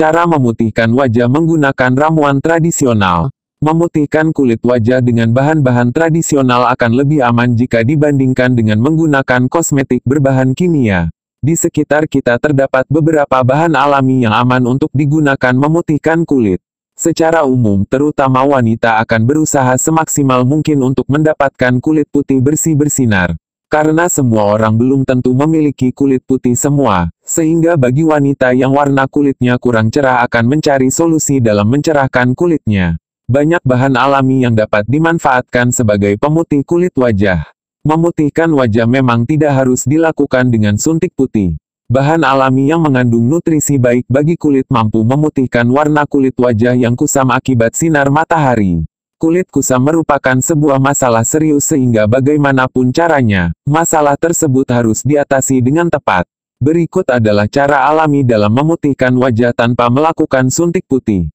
Cara memutihkan wajah menggunakan ramuan tradisional. Memutihkan kulit wajah dengan bahan-bahan tradisional akan lebih aman jika dibandingkan dengan menggunakan kosmetik berbahan kimia. Di sekitar kita terdapat beberapa bahan alami yang aman untuk digunakan memutihkan kulit. Secara umum, terutama wanita akan berusaha semaksimal mungkin untuk mendapatkan kulit putih bersih bersinar. Karena semua orang belum tentu memiliki kulit putih semua, sehingga bagi wanita yang warna kulitnya kurang cerah akan mencari solusi dalam mencerahkan kulitnya. Banyak bahan alami yang dapat dimanfaatkan sebagai pemutih kulit wajah. Memutihkan wajah memang tidak harus dilakukan dengan suntik putih. Bahan alami yang mengandung nutrisi baik bagi kulit mampu memutihkan warna kulit wajah yang kusam akibat sinar matahari. Kulit kusam merupakan sebuah masalah serius sehingga bagaimanapun caranya, masalah tersebut harus diatasi dengan tepat. Berikut adalah cara alami dalam memutihkan wajah tanpa melakukan suntik putih.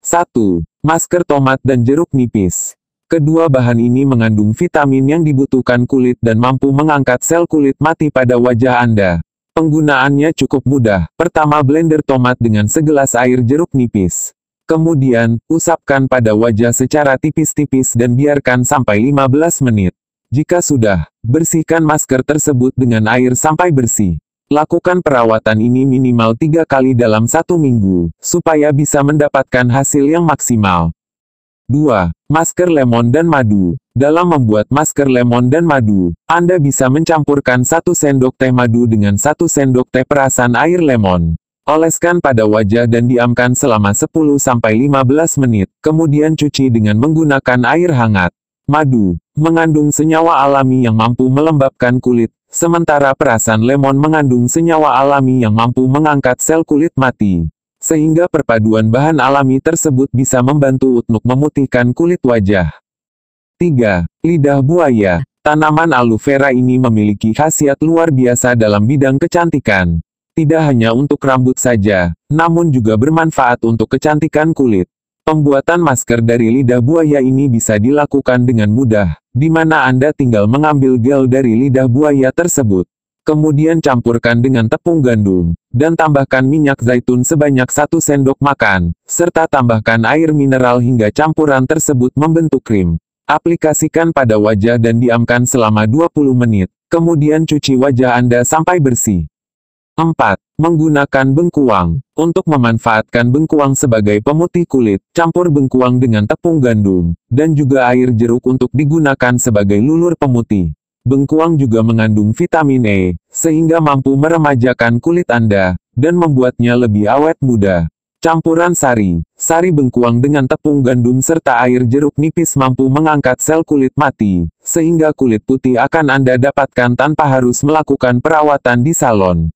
1. Masker tomat dan jeruk nipis. Kedua bahan ini mengandung vitamin yang dibutuhkan kulit dan mampu mengangkat sel kulit mati pada wajah Anda. Penggunaannya cukup mudah. Pertama blender tomat dengan segelas air jeruk nipis. Kemudian, usapkan pada wajah secara tipis-tipis dan biarkan sampai 15 menit. Jika sudah, bersihkan masker tersebut dengan air sampai bersih. Lakukan perawatan ini minimal tiga kali dalam satu minggu, supaya bisa mendapatkan hasil yang maksimal. 2. Masker lemon dan madu. Dalam membuat masker lemon dan madu, Anda bisa mencampurkan satu sendok teh madu dengan satu sendok teh perasan air lemon. Oleskan pada wajah dan diamkan selama 10-15 menit, kemudian cuci dengan menggunakan air hangat. Madu, mengandung senyawa alami yang mampu melembabkan kulit, Sementara perasan lemon mengandung senyawa alami yang mampu mengangkat sel kulit mati. Sehingga perpaduan bahan alami tersebut bisa membantu untuk memutihkan kulit wajah. 3. Lidah buaya. Tanaman aloe vera ini memiliki khasiat luar biasa dalam bidang kecantikan. Tidak hanya untuk rambut saja, namun juga bermanfaat untuk kecantikan kulit. Pembuatan masker dari lidah buaya ini bisa dilakukan dengan mudah, di mana Anda tinggal mengambil gel dari lidah buaya tersebut. Kemudian campurkan dengan tepung gandum, dan tambahkan minyak zaitun sebanyak satu sendok makan, serta tambahkan air mineral hingga campuran tersebut membentuk krim. Aplikasikan pada wajah dan diamkan selama 20 menit, kemudian cuci wajah Anda sampai bersih. 4. Menggunakan bengkuang. Untuk memanfaatkan bengkuang sebagai pemutih kulit, campur bengkuang dengan tepung gandum, dan juga air jeruk untuk digunakan sebagai lulur pemutih. Bengkuang juga mengandung vitamin E, sehingga mampu meremajakan kulit Anda, dan membuatnya lebih awet muda. Campuran sari, sari bengkuang dengan tepung gandum serta air jeruk nipis mampu mengangkat sel kulit mati, sehingga kulit putih akan Anda dapatkan tanpa harus melakukan perawatan di salon.